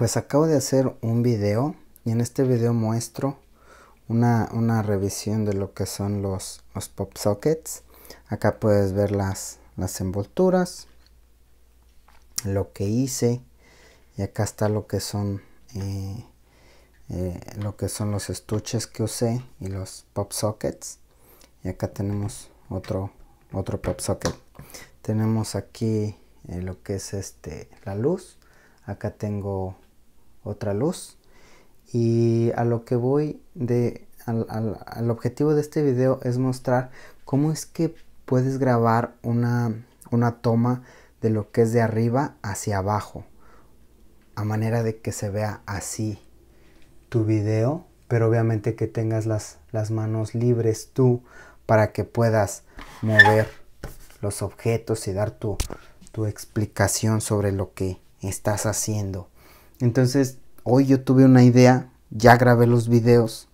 Pues acabo de hacer un video y en este video muestro una, revisión de lo que son los, los pop sockets. Acá puedes ver las, las envolturas, lo que hice y acá está lo que son eh, eh, lo que son los estuches que usé y los pop sockets y acá tenemos otro otro pop socket tenemos aquí eh, lo que es este la luz acá tengo otra luz. Y a lo que voy de, al, al, objetivo de este video es mostrar cómo es que puedes grabar una, una toma de lo que es de arriba hacia abajo. A manera de que se vea así tu video, pero obviamente que tengas las, las manos libres tú para que puedas mover los objetos y dar tu, tu explicación sobre lo que estás haciendo. Entonces, hoy yo tuve una idea, ya grabé los videos,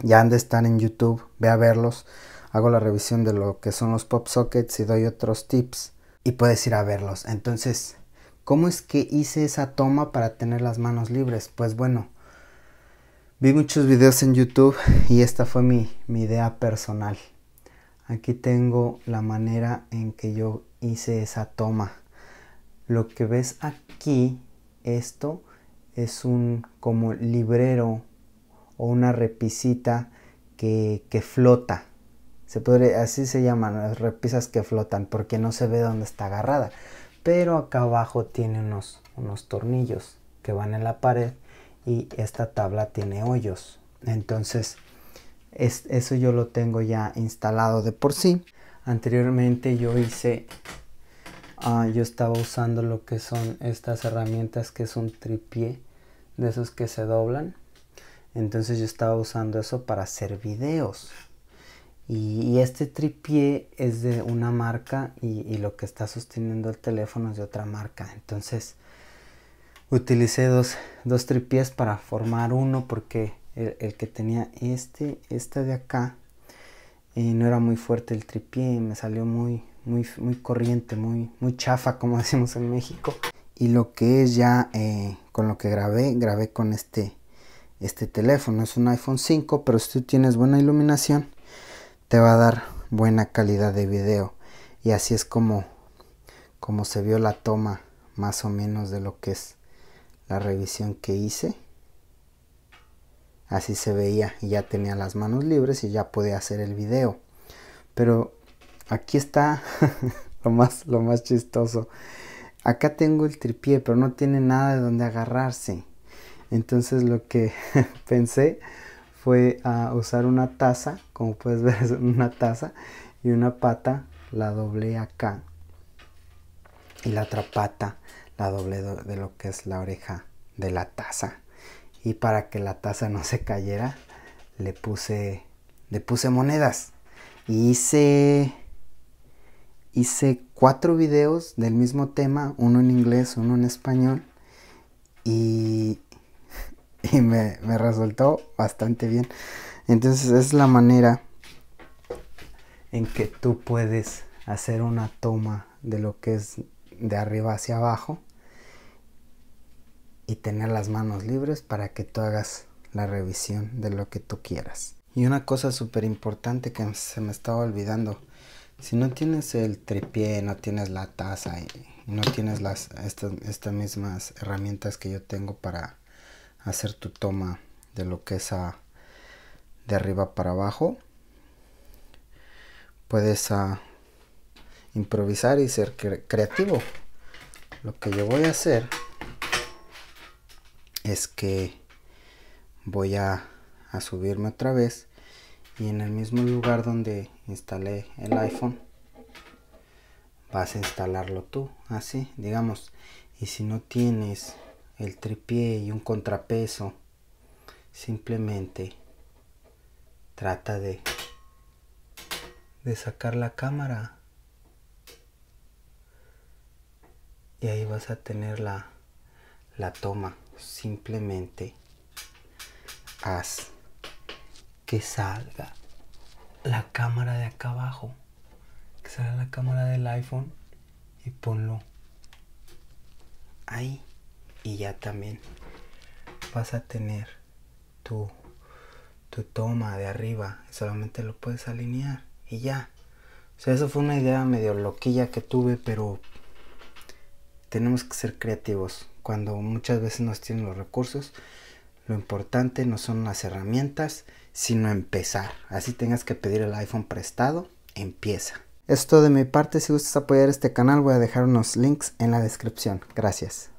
ya han de estar en YouTube, ve a verlos, hago la revisión de lo que son los pop sockets y doy otros tips y puedes ir a verlos. Entonces, ¿cómo es que hice esa toma para tener las manos libres? Pues bueno, vi muchos videos en YouTube y esta fue mi, mi idea personal. Aquí tengo la manera en que yo hice esa toma. Lo que ves aquí esto es un como librero o una repisita que, que flota. Se puede así se llaman las repisas que flotan porque no se ve dónde está agarrada. Pero acá abajo tiene unos, unos tornillos que van en la pared y esta tabla tiene hoyos. Entonces, eso yo lo tengo ya instalado de por sí. Anteriormente yo hice Ah, yo estaba usando lo que son estas herramientas que es un tripié de esos que se doblan. Entonces yo estaba usando eso para hacer videos. Y, este tripié es de una marca y, lo que está sosteniendo el teléfono es de otra marca. Entonces utilicé dos, dos tripiés para formar uno porque el, que tenía este, este de acá, eh, no era muy fuerte el tripié, me salió muy, muy, corriente, muy, muy chafa, como decimos en México. Y lo que es ya eh, con lo que grabé, grabé con este, este teléfono. Es un iPhone 5, pero si tú tienes buena iluminación, te va a dar buena calidad de video. Y así es como, como se vio la toma más o menos de lo que es la revisión que hice. Así se veía y ya tenía las manos libres y ya podía hacer el video. Pero aquí está lo, más, lo más chistoso. Acá tengo el tripié, pero no tiene nada de donde agarrarse. Entonces lo que pensé fue a ah, usar una taza, como puedes ver es una taza, y una pata la doblé acá. Y la otra pata la doblé de lo que es la oreja de la taza. Y para que la taza no se cayera, le puse, le puse monedas. Y hice hice cuatro videos del mismo tema, uno en inglés, uno en español, y, y me, me resultó bastante bien. Entonces es la manera en que tú puedes hacer una toma de lo que es de arriba hacia abajo y tener las manos libres para que tú hagas la revisión de lo que tú quieras. Y una cosa súper importante que se me estaba olvidando, si no tienes el tripié, no tienes la taza y, no tienes las, estas, mismas herramientas que yo tengo para hacer tu toma de lo que es de arriba para abajo, puedes ah, improvisar y ser creativo. Lo que yo voy a hacer es que voy a subirme otra vez y en el mismo lugar donde instalé el iPhone vas a instalarlo tú así digamos y si no tienes el tripié y un contrapeso simplemente trata de de sacar la cámara y ahí vas a tener la, la toma simplemente haz que salga la cámara de acá abajo. Que salga la cámara del iPhone y ponlo ahí. Y ya también vas a tener tu, toma de arriba. Solamente lo puedes alinear y ya. O sea, eso fue una idea medio loquilla que tuve, pero tenemos que ser creativos cuando muchas veces no tienen los recursos importante no son las herramientas, sino empezar. Así tengas que pedir el iPhone prestado, empieza. Esto de mi parte, si gustas apoyar este canal voy a dejar unos links en la descripción. Gracias.